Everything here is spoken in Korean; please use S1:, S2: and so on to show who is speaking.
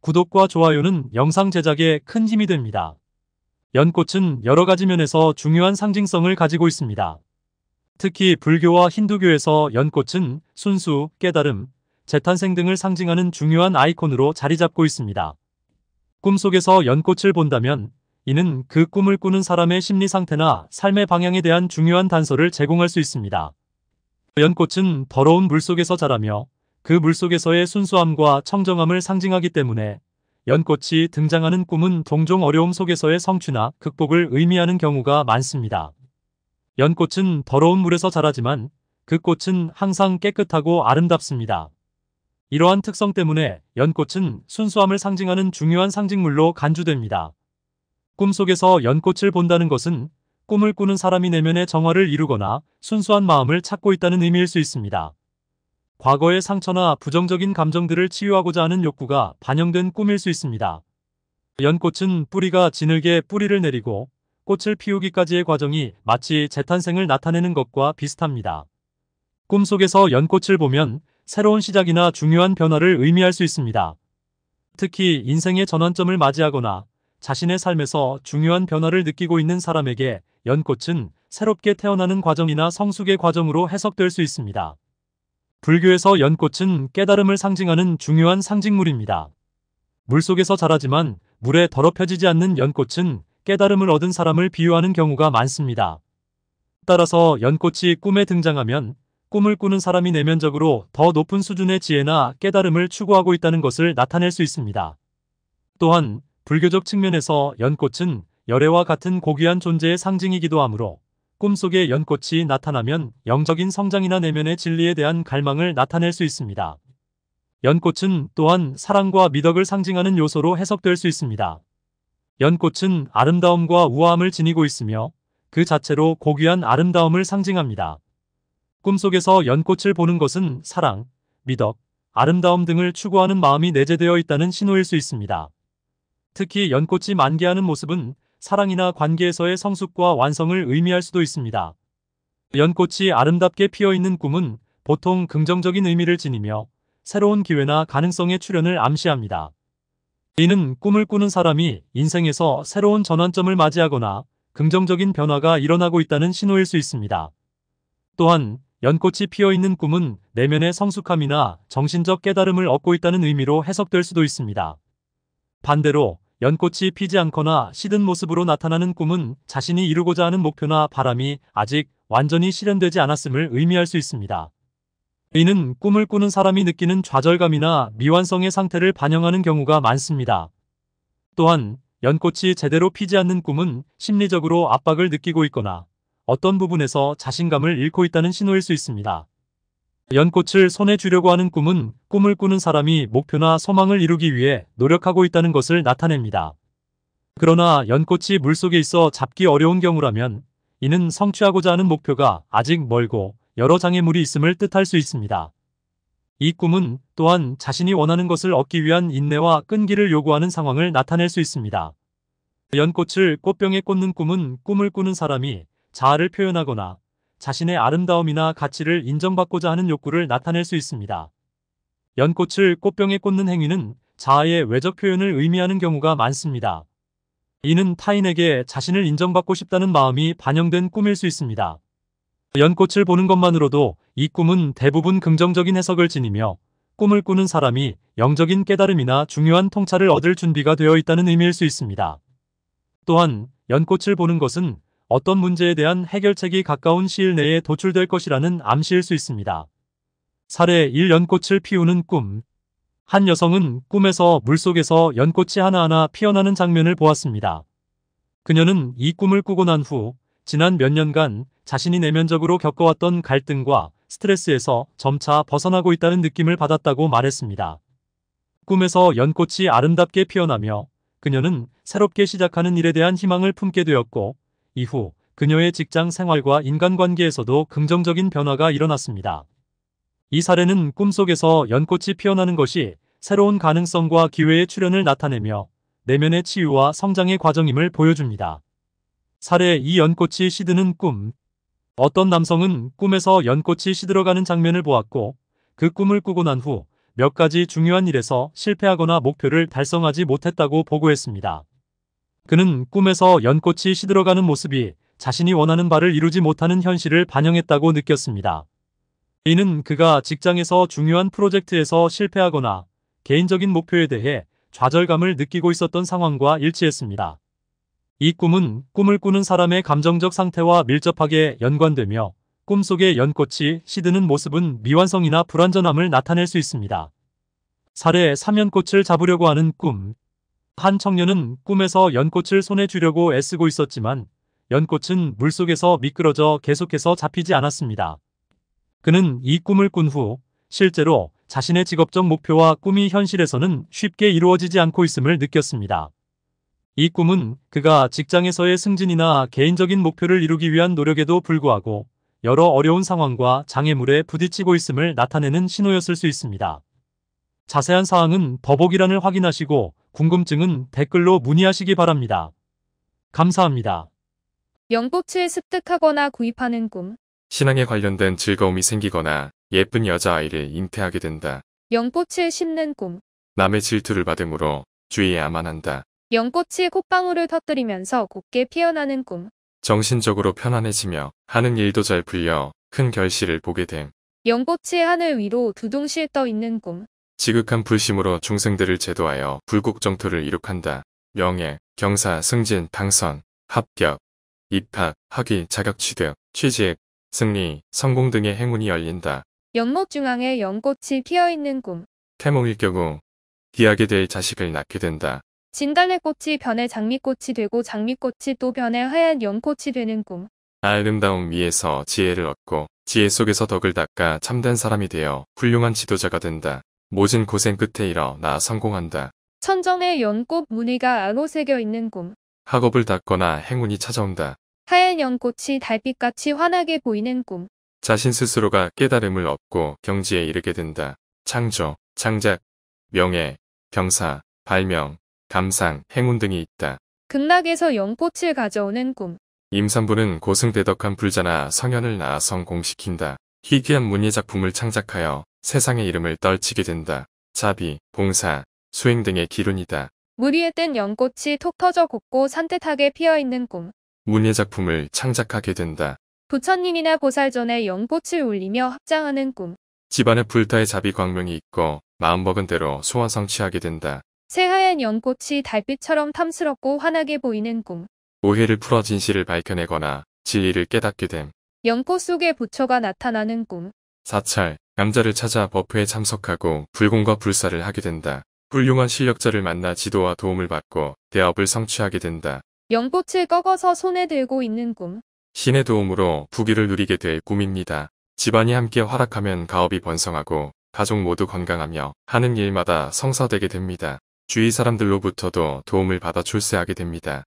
S1: 구독과 좋아요는 영상 제작에 큰 힘이 됩니다. 연꽃은 여러 가지 면에서 중요한 상징성을 가지고 있습니다. 특히 불교와 힌두교에서 연꽃은 순수, 깨달음, 재탄생 등을 상징하는 중요한 아이콘으로 자리 잡고 있습니다. 꿈속에서 연꽃을 본다면 이는 그 꿈을 꾸는 사람의 심리 상태나 삶의 방향에 대한 중요한 단서를 제공할 수 있습니다. 연꽃은 더러운 물속에서 자라며 그 물속에서의 순수함과 청정함을 상징하기 때문에 연꽃이 등장하는 꿈은 종종 어려움 속에서의 성취나 극복을 의미하는 경우가 많습니다. 연꽃은 더러운 물에서 자라지만 그 꽃은 항상 깨끗하고 아름답습니다. 이러한 특성 때문에 연꽃은 순수함을 상징하는 중요한 상징물로 간주됩니다. 꿈속에서 연꽃을 본다는 것은 꿈을 꾸는 사람이 내면의 정화를 이루거나 순수한 마음을 찾고 있다는 의미일 수 있습니다. 과거의 상처나 부정적인 감정들을 치유하고자 하는 욕구가 반영된 꿈일 수 있습니다. 연꽃은 뿌리가 진흙에 뿌리를 내리고 꽃을 피우기까지의 과정이 마치 재탄생을 나타내는 것과 비슷합니다. 꿈속에서 연꽃을 보면 새로운 시작이나 중요한 변화를 의미할 수 있습니다. 특히 인생의 전환점을 맞이하거나 자신의 삶에서 중요한 변화를 느끼고 있는 사람에게 연꽃은 새롭게 태어나는 과정이나 성숙의 과정으로 해석될 수 있습니다. 불교에서 연꽃은 깨달음을 상징하는 중요한 상징물입니다. 물속에서 자라지만 물에 더럽혀지지 않는 연꽃은 깨달음을 얻은 사람을 비유하는 경우가 많습니다. 따라서 연꽃이 꿈에 등장하면 꿈을 꾸는 사람이 내면적으로 더 높은 수준의 지혜나 깨달음을 추구하고 있다는 것을 나타낼 수 있습니다. 또한 불교적 측면에서 연꽃은 열애와 같은 고귀한 존재의 상징이기도 하므로 꿈속에 연꽃이 나타나면 영적인 성장이나 내면의 진리에 대한 갈망을 나타낼 수 있습니다. 연꽃은 또한 사랑과 미덕을 상징하는 요소로 해석될 수 있습니다. 연꽃은 아름다움과 우아함을 지니고 있으며 그 자체로 고귀한 아름다움을 상징합니다. 꿈속에서 연꽃을 보는 것은 사랑, 미덕, 아름다움 등을 추구하는 마음이 내재되어 있다는 신호일 수 있습니다. 특히 연꽃이 만개하는 모습은 사랑이나 관계에서의 성숙과 완성을 의미할 수도 있습니다. 연꽃이 아름답게 피어있는 꿈은 보통 긍정적인 의미를 지니며 새로운 기회나 가능성의 출현을 암시합니다. 이는 꿈을 꾸는 사람이 인생에서 새로운 전환점을 맞이하거나 긍정적인 변화가 일어나고 있다는 신호일 수 있습니다. 또한 연꽃이 피어있는 꿈은 내면의 성숙함이나 정신적 깨달음을 얻고 있다는 의미로 해석될 수도 있습니다. 반대로 연꽃이 피지 않거나 시든 모습으로 나타나는 꿈은 자신이 이루고자 하는 목표나 바람이 아직 완전히 실현되지 않았음을 의미할 수 있습니다. 이는 꿈을 꾸는 사람이 느끼는 좌절감이나 미완성의 상태를 반영하는 경우가 많습니다. 또한 연꽃이 제대로 피지 않는 꿈은 심리적으로 압박을 느끼고 있거나 어떤 부분에서 자신감을 잃고 있다는 신호일 수 있습니다. 연꽃을 손에 쥐려고 하는 꿈은 꿈을 꾸는 사람이 목표나 소망을 이루기 위해 노력하고 있다는 것을 나타냅니다. 그러나 연꽃이 물속에 있어 잡기 어려운 경우라면 이는 성취하고자 하는 목표가 아직 멀고 여러 장애물이 있음을 뜻할 수 있습니다. 이 꿈은 또한 자신이 원하는 것을 얻기 위한 인내와 끈기를 요구하는 상황을 나타낼 수 있습니다. 연꽃을 꽃병에 꽂는 꿈은 꿈을 꾸는 사람이 자아를 표현하거나 자신의 아름다움이나 가치를 인정받고자 하는 욕구를 나타낼 수 있습니다. 연꽃을 꽃병에 꽂는 행위는 자아의 외적 표현을 의미하는 경우가 많습니다. 이는 타인에게 자신을 인정받고 싶다는 마음이 반영된 꿈일 수 있습니다. 연꽃을 보는 것만으로도 이 꿈은 대부분 긍정적인 해석을 지니며 꿈을 꾸는 사람이 영적인 깨달음이나 중요한 통찰을 얻을 준비가 되어 있다는 의미일 수 있습니다. 또한 연꽃을 보는 것은 어떤 문제에 대한 해결책이 가까운 시일 내에 도출될 것이라는 암시일 수 있습니다. 사례 1. 연꽃을 피우는 꿈 한 여성은 꿈에서 물속에서 연꽃이 하나하나 피어나는 장면을 보았습니다. 그녀는 이 꿈을 꾸고 난 후 지난 몇 년간 자신이 내면적으로 겪어왔던 갈등과 스트레스에서 점차 벗어나고 있다는 느낌을 받았다고 말했습니다. 꿈에서 연꽃이 아름답게 피어나며 그녀는 새롭게 시작하는 일에 대한 희망을 품게 되었고 이후 그녀의 직장 생활과 인간관계에서도 긍정적인 변화가 일어났습니다. 이 사례는 꿈속에서 연꽃이 피어나는 것이 새로운 가능성과 기회의 출현을 나타내며 내면의 치유와 성장의 과정임을 보여줍니다. 사례 2 연꽃이 시드는 꿈 어떤 남성은 꿈에서 연꽃이 시들어가는 장면을 보았고 그 꿈을 꾸고 난 후 몇 가지 중요한 일에서 실패하거나 목표를 달성하지 못했다고 보고했습니다. 그는 꿈에서 연꽃이 시들어가는 모습이 자신이 원하는 바를 이루지 못하는 현실을 반영했다고 느꼈습니다. 이는 그가 직장에서 중요한 프로젝트에서 실패하거나 개인적인 목표에 대해 좌절감을 느끼고 있었던 상황과 일치했습니다. 이 꿈은 꿈을 꾸는 사람의 감정적 상태와 밀접하게 연관되며 꿈속의 연꽃이 시드는 모습은 미완성이나 불완전함을 나타낼 수 있습니다. 사례 3연꽃을 잡으려고 하는 꿈한 청년은 꿈에서 연꽃을 손에 쥐려고 애쓰고 있었지만 연꽃은 물속에서 미끄러져 계속해서 잡히지 않았습니다. 그는 이 꿈을 꾼 후 실제로 자신의 직업적 목표와 꿈이 현실에서는 쉽게 이루어지지 않고 있음을 느꼈습니다. 이 꿈은 그가 직장에서의 승진이나 개인적인 목표를 이루기 위한 노력에도 불구하고 여러 어려운 상황과 장애물에 부딪히고 있음을 나타내는 신호였을 수 있습니다. 자세한 사항은 더보기란을 확인하시고 궁금증은 댓글로 문의하시기 바랍니다. 감사합니다.
S2: 영치에 습득하거나 구입하는 꿈
S3: 신앙에 관련된 즐거움이 생기거나 예쁜 여자아이를 잉태하게 된다.
S2: 연꽃에 심는 꿈
S3: 남의 질투를 받음으로 주의해야만 한다.
S2: 연꽃에 콧방울을 터뜨리면서 곱게 피어나는 꿈
S3: 정신적으로 편안해지며 하는 일도 잘 풀려 큰 결실을 보게 됨.
S2: 연꽃에 하늘 위로 두둥실 떠 있는 꿈
S3: 지극한 불심으로 중생들을 제도하여 불국정토를 이룩한다. 명예, 경사, 승진, 당선, 합격, 입학, 학위, 자격 취득, 취직, 승리, 성공 등의 행운이 열린다.
S2: 연목 중앙에 연꽃이 피어있는 꿈.
S3: 태몽일 경우 비약이 될 자식을 낳게 된다.
S2: 진달래 꽃이 변해 장미꽃이 되고 장미꽃이 또 변해 하얀 연꽃이 되는 꿈.
S3: 아름다움 위에서 지혜를 얻고 지혜 속에서 덕을 닦아 참된 사람이 되어 훌륭한 지도자가 된다. 모진 고생 끝에 일어나 성공한다.
S2: 천정의 연꽃 무늬가 안로 새겨 있는 꿈.
S3: 학업을 닦거나 행운이 찾아온다.
S2: 하얀 연꽃이 달빛같이 환하게 보이는 꿈.
S3: 자신 스스로가 깨달음을 얻고 경지에 이르게 된다. 창조, 창작, 명예, 병사, 발명, 감상, 행운 등이 있다.
S2: 극락에서 연꽃을 가져오는 꿈.
S3: 임산부는 고승대덕한 불자나 성현을 낳아 성공시킨다. 희귀한 문예 작품을 창작하여 세상의 이름을 떨치게 된다. 자비, 봉사, 수행 등의 기운이다
S2: 무리에 뜬 연꽃이 톡 터져 곱고 산뜻하게 피어있는 꿈.
S3: 문예 작품을 창작하게 된다.
S2: 부처님이나 보살전에 연꽃을 울리며 합장하는 꿈.
S3: 집안에 불타의 자비 광명이 있고 마음먹은 대로 소원 성취하게 된다.
S2: 새하얀 연꽃이 달빛처럼 탐스럽고 환하게 보이는 꿈.
S3: 오해를 풀어 진실을 밝혀내거나 진리를 깨닫게 됨.
S2: 연꽃 속에 부처가 나타나는 꿈.
S3: 사찰, 남자를 찾아 법회에 참석하고 불공과 불사를 하게 된다. 훌륭한 실력자를 만나 지도와 도움을 받고 대업을 성취하게 된다.
S2: 연꽃을 꺾어서 손에 들고 있는 꿈.
S3: 신의 도움으로 부귀를 누리게 될 꿈입니다. 집안이 함께 활약하면 가업이 번성하고 가족 모두 건강하며 하는 일마다 성사되게 됩니다. 주위 사람들로부터도 도움을 받아 출세하게 됩니다.